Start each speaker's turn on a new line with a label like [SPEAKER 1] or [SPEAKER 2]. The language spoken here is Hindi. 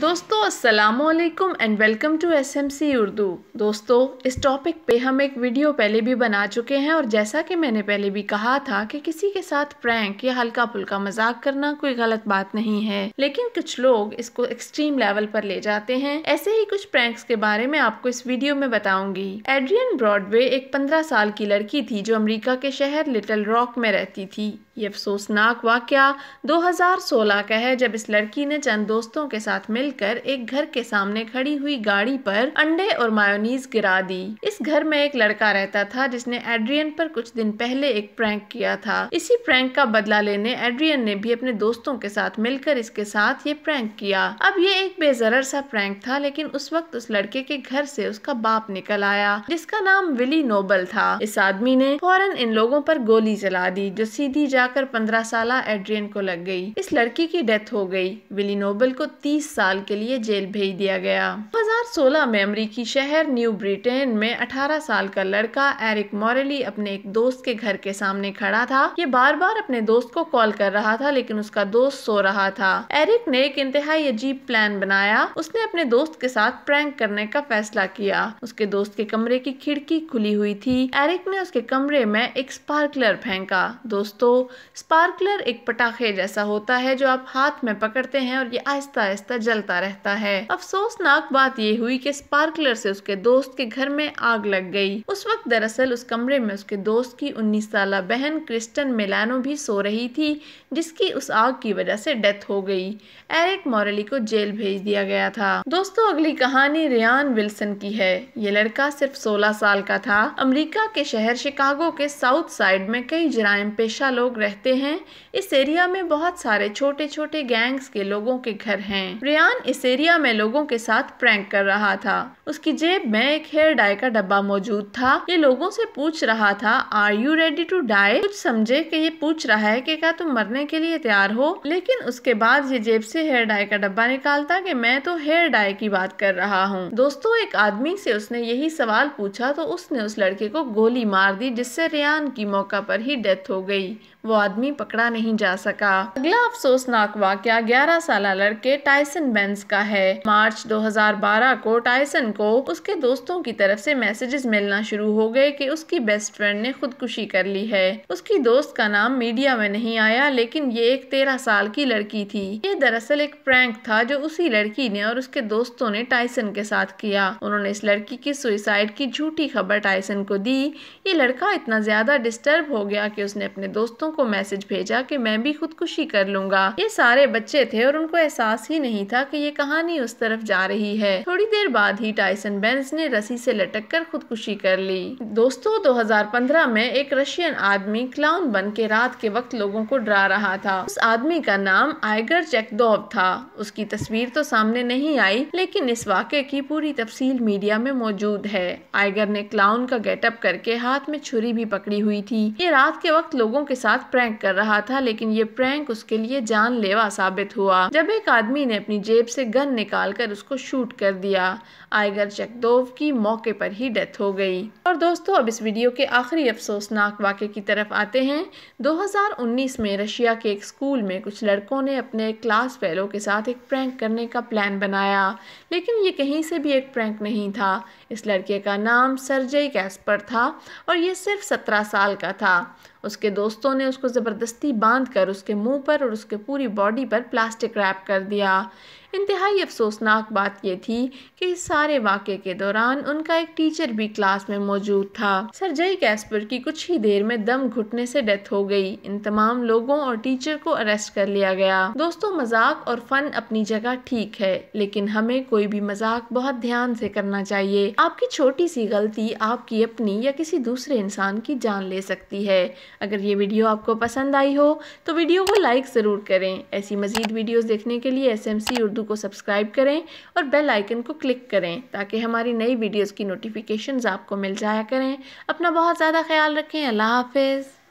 [SPEAKER 1] दोस्तों वालेकुम and welcome to SMC Urdu दोस्तों इस टॉपिक पे हम एक वीडियो पहले भी बना चुके हैं और जैसा कि मैंने पहले भी कहा था कि किसी के साथ प्रैंक या हल्का फुल्का मजाक करना कोई गलत बात नहीं है लेकिन कुछ लोग इसको एक्सट्रीम लेवल पर ले जाते हैं ऐसे ही कुछ प्रैंक्स के बारे में आपको इस वीडियो में बताऊंगी एड्रियन ब्रॉडवे एक पंद्रह साल की लड़की थी जो अमरीका के शहर लिटल रॉक में रहती थी ये अफसोसनाक वाक़ 2016 का है जब इस लड़की ने चंद दोस्तों के साथ मिलकर एक घर के सामने खड़ी हुई गाड़ी पर अंडे और मायोनीज गिरा दी इस घर में एक लड़का रहता था जिसने एड्रियन पर कुछ दिन पहले एक प्रैंक किया था इसी प्रैंक का बदला लेने एड्रियन ने भी अपने दोस्तों के साथ मिलकर इसके साथ ये प्रैंक किया अब ये एक बेजर सा प्रैंक था लेकिन उस वक्त उस लड़के के घर से उसका बाप निकल आया जिसका नाम विली नोबल था इस आदमी ने फौरन इन लोगों पर गोली चला दी जो सीधी जाकर पंद्रह साल एड्रियन को लग गई इस लड़की की डेथ हो गई विली नोबल को तीस साल के लिए जेल भेज दिया गया 2016 में अमरीकी शहर न्यू ब्रिटेन में 18 साल का लड़का एरिक मॉरेली अपने एक दोस्त के घर के सामने खड़ा था ये बार बार अपने दोस्त को कॉल कर रहा था लेकिन उसका दोस्त सो रहा था एरिक ने एक इंतहाई अजीब प्लान बनाया उसने अपने दोस्त के साथ प्रैंक करने का फैसला किया उसके दोस्त के कमरे की खिड़की खुली हुई थी एरिक ने उसके कमरे में एक स्पार्कलर फेंका दोस्तों स्पार्कलर एक पटाखे जैसा होता है जो आप हाथ में पकड़ते हैं और ये आहिस्ता आहिस्ता जलता रहता है अफसोसनाक बात ये हुई कि स्पार्कलर से उसके दोस्त के घर में आग लग गई उस वक्त दरअसल उस कमरे में उसके दोस्त की उन्नीस साल बहन क्रिस्टन मिलानो भी सो रही थी जिसकी उस आग की वजह से डेथ हो गई एरिक मॉरली को जेल भेज दिया गया था दोस्तों अगली कहानी रियान विल्सन की है ये लड़का सिर्फ सोलह साल का था अमरीका के शहर शिकागो के साउथ साइड में कई जराय पेशा लोग रहते हैं इस एरिया में बहुत सारे छोटे छोटे गैंग्स के लोगों के घर हैं रियान इस एरिया में लोगों के साथ प्रैंक प्रैंक कर रहा था उसकी जेब में एक हेयर डाई का डब्बा मौजूद था ये लोगों से पूछ रहा था are you ready to die कुछ समझे कि ये पूछ रहा है कि क्या तुम मरने के लिए तैयार हो लेकिन उसके बाद ये जेब से हेयर डाई का डब्बा निकालता कि मैं तो हेयर डाई की बात कर रहा हूँ दोस्तों एक आदमी से उसने यही सवाल पूछा तो उसने उस लड़के को गोली मार दी जिससे रियान की मौका पर ही डेथ हो गई वो आदमी पकड़ा नहीं जा सका अगला अफसोसनाक वाक्य ग्यारह साल लड़के टाइसन बेंस का है मार्च 2012 को टाइसन को उसके दोस्तों की तरफ से मैसेजेस मिलना शुरू हो गए कि उसकी बेस्ट फ्रेंड ने खुदकुशी कर ली है उसकी दोस्त का नाम मीडिया में नहीं आया लेकिन ये एक तेरह साल की लड़की थी ये दरअसल एक प्रैंक था जो उसी लड़की ने और उसके दोस्तों ने टाइसन के साथ किया उन्होंने इस लड़की की सुइसाइड की झूठी खबर टाइसन को दी ये लड़का इतना ज्यादा डिस्टर्ब हो गया की उसने अपने दोस्तों को मैसेज भेजा कि मैं भी खुदकुशी कर लूंगा ये सारे बच्चे थे और उनको एहसास ही नहीं था कि ये कहानी उस तरफ जा रही है थोड़ी देर बाद ही टाइसन बेंस ने रस्सी से लटक कर खुदकुशी कर ली दोस्तों 2015 में एक रशियन आदमी क्लाउन बन के रात के वक्त लोगों को डरा रहा था उस आदमी का नाम आइगर चेकदोव था उसकी तस्वीर तो सामने नहीं आई लेकिन इस वाक्य की पूरी तफसील मीडिया में मौजूद है आइगर ने क्लाउन का गेटअप करके हाथ में छुरी भी पकड़ी हुई थी ये रात के वक्त लोगों के साथ साथ प्रैंक कर रहा था लेकिन ये प्रैंक उसके लिए जानलेवा साबित हुआ जब एक आदमी ने अपनी जेब से गन निकाल कर उसको शूट कर दिया आयगर चेकडोव की मौके पर ही डेथ हो गई और दोस्तों अब इस वीडियो के आखिरी अफसोसनाक वाक्य की तरफ आते हैं 2019 में रशिया के एक स्कूल में कुछ लड़कों ने अपने क्लास फेलो के साथ एक प्रैंक करने का प्लान बनाया लेकिन ये कहीं से भी एक प्रैंक नहीं था इस लड़के का नाम सरजय कैस्पर था और ये सिर्फ सत्रह साल का था उसके दोस्तों ने उसको ज़बरदस्ती बांध कर उसके मुंह पर और उसके पूरी बॉडी पर प्लास्टिक रैप कर दिया इंतहाई अफसोसनाक बात यह थी कि इस सारे वाक़े के दौरान उनका एक टीचर भी क्लास में मौजूद था सरजई कैस्पर की कुछ ही देर में दम घुटने से डेथ हो गई इन तमाम लोगों और टीचर को अरेस्ट कर लिया गया दोस्तों मजाक और फन अपनी जगह ठीक है लेकिन हमें कोई भी मजाक बहुत ध्यान से करना चाहिए आपकी छोटी सी गलती आपकी अपनी या किसी दूसरे इंसान की जान ले सकती है अगर ये वीडियो आपको पसंद आई हो तो वीडियो को लाइक ज़रूर करें ऐसी मज़ीद वीडियोस देखने के लिए एस उर्दू टू को सब्सक्राइब करें और बेल आइकन को क्लिक करें ताकि हमारी नई वीडियोज़ की नोटिफिकेशन आपको मिल जाया करें अपना बहुत ज़्यादा ख्याल रखें अल्लाह हाफिज़